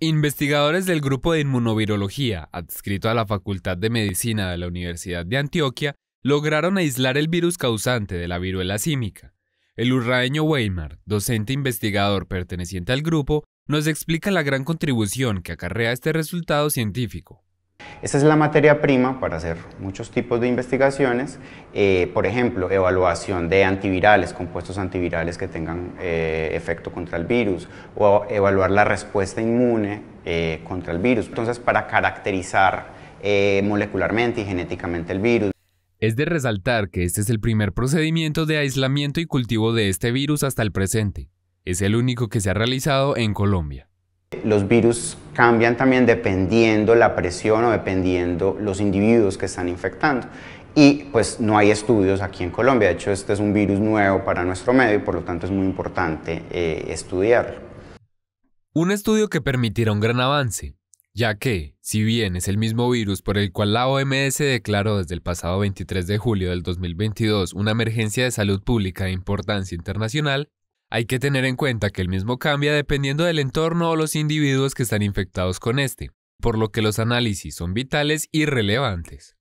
Investigadores del Grupo de Inmunovirología, adscrito a la Facultad de Medicina de la Universidad de Antioquia, lograron aislar el virus causante de la viruela símica. El urraeño Weimar, docente investigador perteneciente al grupo, nos explica la gran contribución que acarrea este resultado científico. Esta es la materia prima para hacer muchos tipos de investigaciones, eh, por ejemplo, evaluación de antivirales, compuestos antivirales que tengan eh, efecto contra el virus, o evaluar la respuesta inmune eh, contra el virus. Entonces, para caracterizar molecularmente y genéticamente el virus. Es de resaltar que este es el primer procedimiento de aislamiento y cultivo de este virus hasta el presente. Es el único que se ha realizado en Colombia. Los virus cambian también dependiendo la presión o dependiendo los individuos que están infectando. Y pues no hay estudios aquí en Colombia, de hecho este es un virus nuevo para nuestro medio y por lo tanto es muy importante eh, estudiarlo. Un estudio que permitirá un gran avance, ya que, si bien es el mismo virus por el cual la OMS declaró desde el pasado 23 de julio del 2022 una emergencia de salud pública de importancia internacional, hay que tener en cuenta que el mismo cambia dependiendo del entorno o los individuos que están infectados con este, por lo que los análisis son vitales y relevantes.